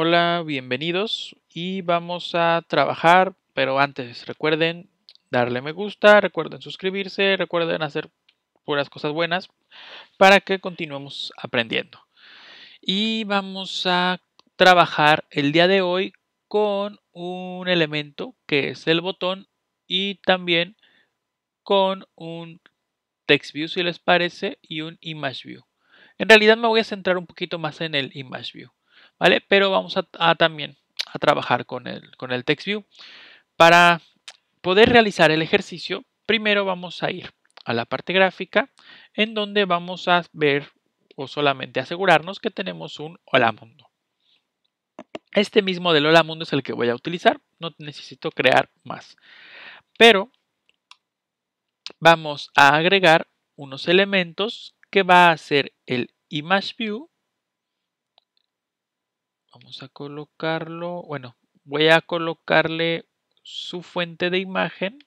Hola, bienvenidos y vamos a trabajar, pero antes recuerden darle me gusta, recuerden suscribirse, recuerden hacer puras cosas buenas para que continuemos aprendiendo. Y vamos a trabajar el día de hoy con un elemento que es el botón y también con un text view si les parece y un image view. En realidad me voy a centrar un poquito más en el image view. ¿vale? Pero vamos a, también a trabajar con el, con el TextView. Para poder realizar el ejercicio, primero vamos a ir a la parte gráfica, en donde vamos a ver o solamente asegurarnos que tenemos un hola mundo. Este mismo del hola mundo es el que voy a utilizar, no necesito crear más. Pero vamos a agregar unos elementos que va a ser el image view Vamos a colocarlo, bueno, voy a colocarle su fuente de imagen.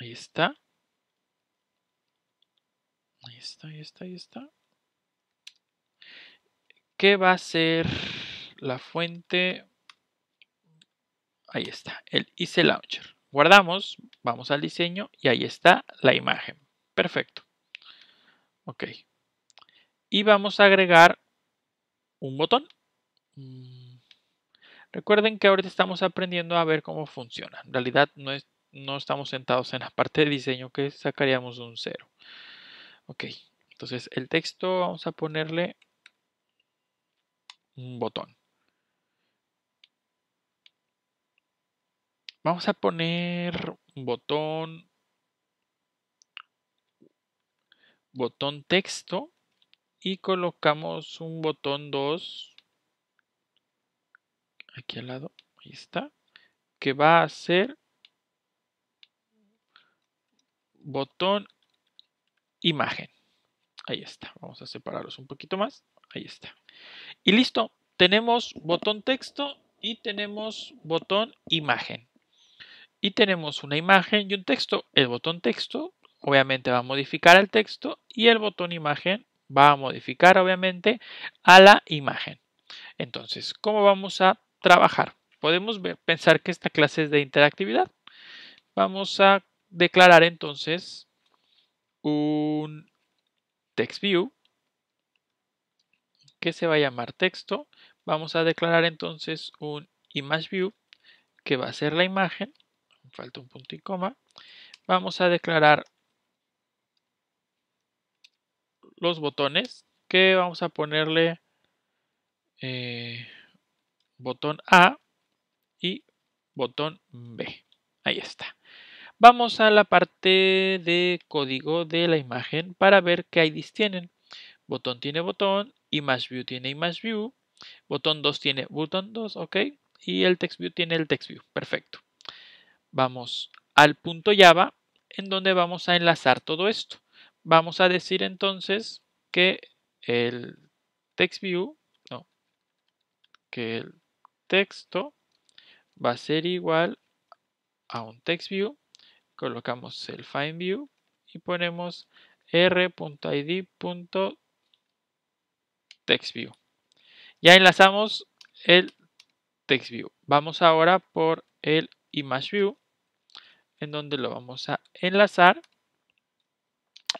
Ahí está. Ahí está, ahí está, ahí está. ¿Qué va a ser la fuente? Ahí está, el IC Launcher. Guardamos, vamos al diseño y ahí está la imagen. Perfecto. Ok y vamos a agregar un botón. Mm. Recuerden que ahorita estamos aprendiendo a ver cómo funciona. En realidad no, estamos sentados en la parte de diseño que sacaríamos un cero. Ok, entonces el texto vamos a ponerle un botón. Vamos a poner un botón, botón texto y colocamos un botón 2 aquí al lado, ahí está, que va a ser botón imagen. Ahí está, vamos a separarlos un poquito más, ahí está. Y listo, tenemos botón texto y tenemos botón imagen. Y tenemos una imagen y un texto. El botón texto obviamente va a modificar el texto y el botón imagen va a modificar obviamente a la imagen. Entonces, ¿cómo vamos a trabajar? Podemos ver, pensar que esta clase es de interactividad. Vamos a declarar entonces un TextView que se va a llamar texto. Vamos a declarar entonces un ImageView que va a ser la imagen. Falta un punto y coma. Vamos a declarar los botones que vamos a ponerle eh, botón A y botón B. Ahí está. Vamos a la parte de código de la imagen para ver qué IDs tienen. Botón tiene botón, ImageView tiene ImageView, botón 2 tiene botón 2, ok, y el view tiene el view perfecto. Vamos al punto Java en donde vamos a enlazar todo esto. Vamos a decir entonces que el TextView, no, que el texto va a ser igual a un text view Colocamos el find view y ponemos r.id.textView. Ya enlazamos el TextView. Vamos ahora por el ImageView, en donde lo vamos a enlazar.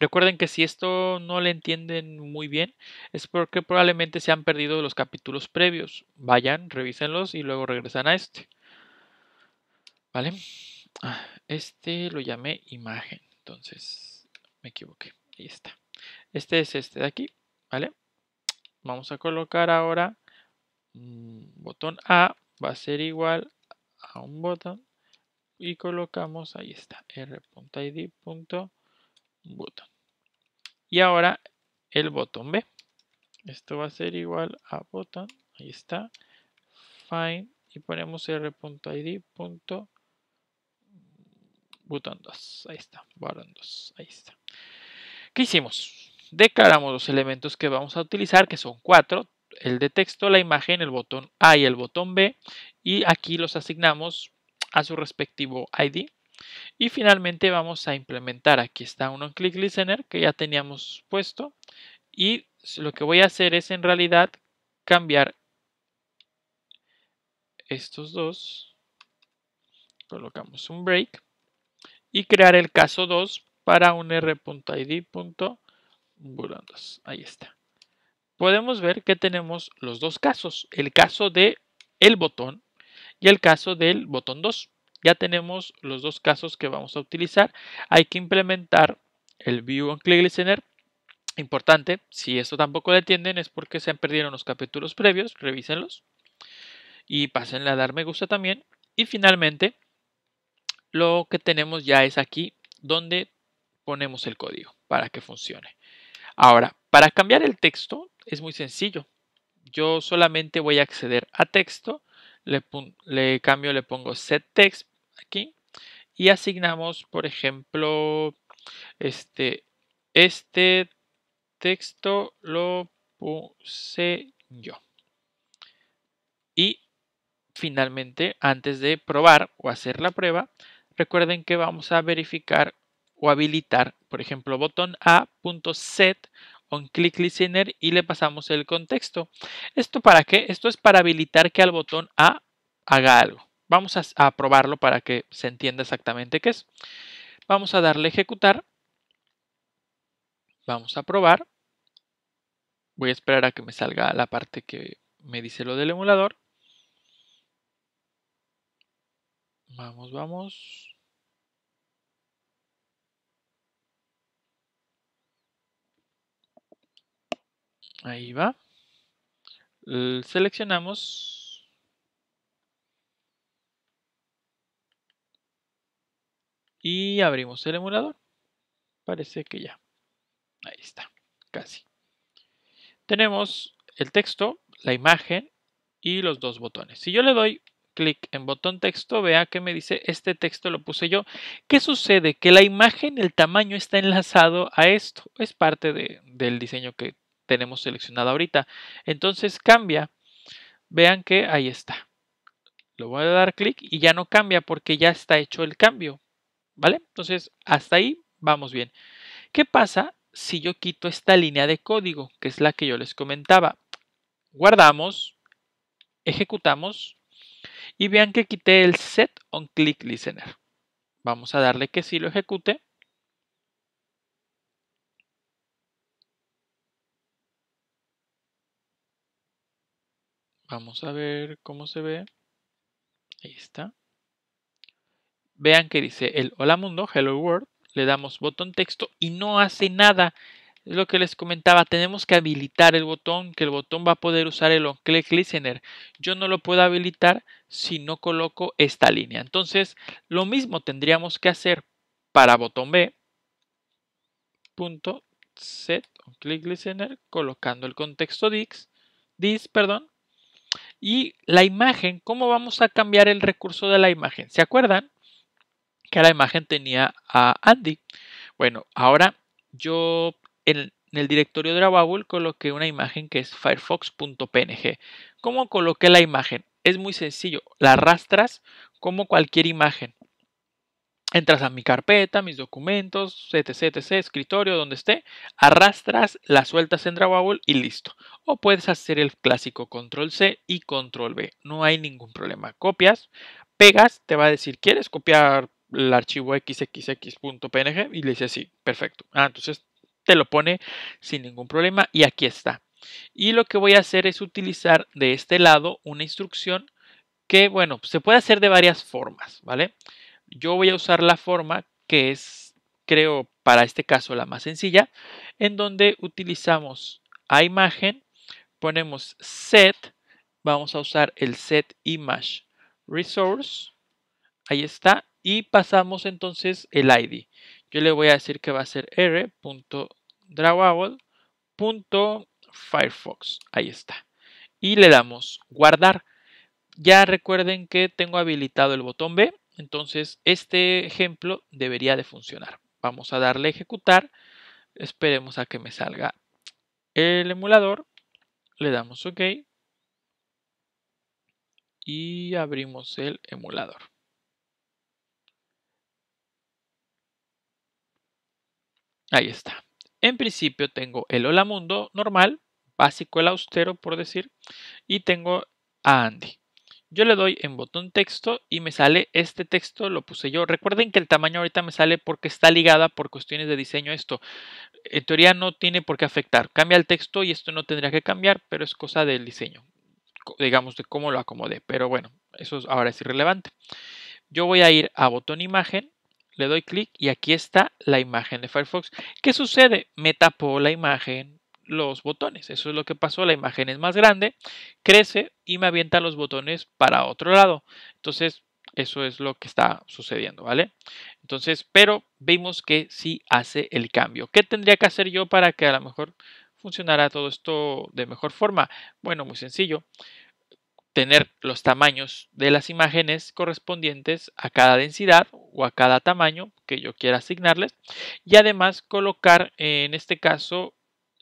Recuerden que si esto no le entienden muy bien, es porque probablemente se han perdido los capítulos previos. Vayan, revísenlos y luego regresan a este. ¿Vale? Ah, este lo llamé imagen. Entonces, me equivoqué. Ahí está. Este es este de aquí. ¿Vale? Vamos a colocar ahora botón A. Va a ser igual a un botón. Y colocamos, ahí está, r.id.button. Y ahora el botón B. Esto va a ser igual a botón, ahí está, fine y ponemos ridbutton 2. Ahí está, botón 2, ahí está. ¿Qué hicimos? Declaramos los elementos que vamos a utilizar, que son cuatro, el de texto, la imagen, el botón A y el botón B, y aquí los asignamos a su respectivo ID, y finalmente vamos a implementar, aquí está un on listener que ya teníamos puesto y lo que voy a hacer es en realidad cambiar estos dos, colocamos un break y crear el caso 2 para un r.id.bulandos. Ahí está. Podemos ver que tenemos los dos casos, el caso de el botón y el caso del botón 2. Ya tenemos los dos casos que vamos a utilizar. Hay que implementar el View on Click Listener. Importante, si esto tampoco le entienden es porque se han perdido los capítulos previos, revísenlos. Y pásenle a dar me gusta también. Y finalmente, lo que tenemos ya es aquí donde ponemos el código para que funcione. Ahora, para cambiar el texto es muy sencillo. Yo solamente voy a acceder a texto, le, le cambio, le pongo set text, aquí y asignamos, por ejemplo, este, este texto lo puse yo. Y finalmente, antes de probar o hacer la prueba, recuerden que vamos a verificar o habilitar, por ejemplo, botón A.set on click listener y le pasamos el contexto. ¿Esto para qué? Esto es para habilitar que al botón A haga algo. Vamos a, probarlo para que se entienda exactamente qué es. Vamos a darle ejecutar. Vamos a probar. Voy a esperar a que me salga la parte que me dice lo del emulador. Vamos, vamos. Ahí va. Seleccionamos Y abrimos el emulador. Parece que ya. Ahí está, casi. Tenemos el texto, la imagen y los dos botones. Si yo le doy clic en botón texto, vea que me dice este texto lo puse yo. ¿Qué sucede? Que la imagen, el tamaño está enlazado a esto. Es parte del diseño que tenemos seleccionado ahorita. Entonces cambia. Vean que ahí está. Lo voy a dar clic y ya no cambia porque ya está hecho el cambio. ¿Vale? Entonces, hasta ahí vamos bien. ¿Qué pasa si yo quito esta línea de código, que es la que yo les comentaba? Guardamos, ejecutamos y vean que quité el set on click listener. Vamos a darle que sí lo ejecute. Vamos a ver cómo se ve. Ahí está vean que dice el hola mundo, hello world, le damos botón texto y no hace nada. Es lo que les comentaba, tenemos que habilitar el botón, que el botón va a poder usar el onclicklistener Yo no lo puedo habilitar si no coloco esta línea. Entonces, lo mismo tendríamos que hacer para botón B. Punto set onclicklistener colocando el contexto dis, perdón. Y la imagen, ¿cómo vamos a cambiar el recurso de la imagen? ¿Se acuerdan? la imagen tenía a Andy. Bueno, ahora yo en, el directorio de la coloqué una imagen que es firefox.png. ¿Cómo coloqué la imagen? Es muy sencillo, la arrastras como cualquier imagen. Entras a mi carpeta, mis documentos, etc, etc, escritorio, donde esté, arrastras, la sueltas en Drawable y listo. O puedes hacer el clásico control C y control V, no hay ningún problema. Copias, pegas, te va a decir, ¿quieres copiar el archivo xxx.png y le dice así, perfecto. Ah, entonces te lo pone sin ningún problema y aquí está. Y lo que voy a hacer es utilizar de este lado una instrucción que, bueno, se puede hacer de varias formas, ¿vale? Yo voy a usar la forma que es, creo, para este caso la más sencilla, en donde utilizamos a imagen, ponemos set, vamos a usar el set image resource, ahí está, y pasamos entonces el ID. Yo le voy a decir que va a ser r.drawable.firefox. Ahí está. Y le damos guardar. Ya recuerden que tengo habilitado el botón B, entonces este ejemplo debería de funcionar. Vamos a darle a ejecutar. Esperemos a que me salga el emulador. Le damos OK. Y abrimos el emulador. Ahí está. En principio tengo el hola mundo normal, básico el austero por decir, y tengo a Andy. Yo le doy en botón texto y me sale este texto, lo puse yo. Recuerden que el tamaño ahorita me sale porque está ligada por cuestiones de diseño esto. En teoría no tiene por qué afectar. Cambia el texto y esto no tendría que cambiar, pero es cosa del diseño. Digamos de cómo lo acomodé. Pero bueno, eso ahora es irrelevante. Yo voy a ir a botón imagen le doy clic y aquí está la imagen de Firefox. ¿Qué sucede? Me tapó la imagen los botones. Eso es lo que pasó. La imagen es más grande, crece y me avienta los botones para otro lado. Entonces, eso es lo que está sucediendo, ¿vale? Entonces, pero vimos que sí hace el cambio. ¿Qué tendría que hacer yo para que a lo mejor funcionara todo esto de mejor forma? Bueno, muy sencillo tener los tamaños de las imágenes correspondientes a cada densidad o a cada tamaño que yo quiera asignarles y además colocar en este caso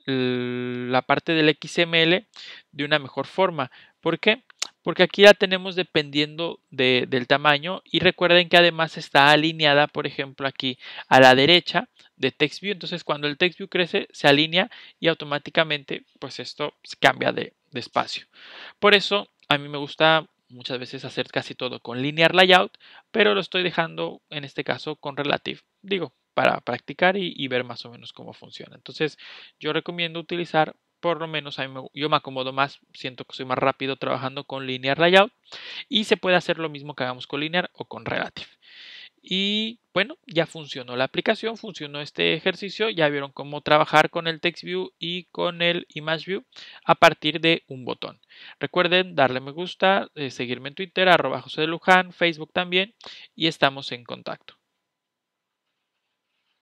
la parte del XML de una mejor forma. ¿Por qué? Porque aquí la tenemos dependiendo del tamaño y recuerden que además está alineada, por ejemplo, aquí a la derecha de TextView. Entonces cuando el TextView crece se alinea y automáticamente pues esto cambia de espacio. Por eso a mí me gusta muchas veces hacer casi todo con linear layout, pero lo estoy dejando en este caso con relative, digo, para practicar y, ver más o menos cómo funciona. Entonces yo recomiendo utilizar por lo menos yo me acomodo más, siento que soy más rápido trabajando con linear layout y se puede hacer lo mismo que hagamos con linear o con relative. Y bueno, ya funcionó la aplicación, funcionó este ejercicio, ya vieron cómo trabajar con el TextView y con el ImageView a partir de un botón. Recuerden darle me gusta, eh, seguirme en Twitter, arroba José Luján, Facebook también y estamos en contacto.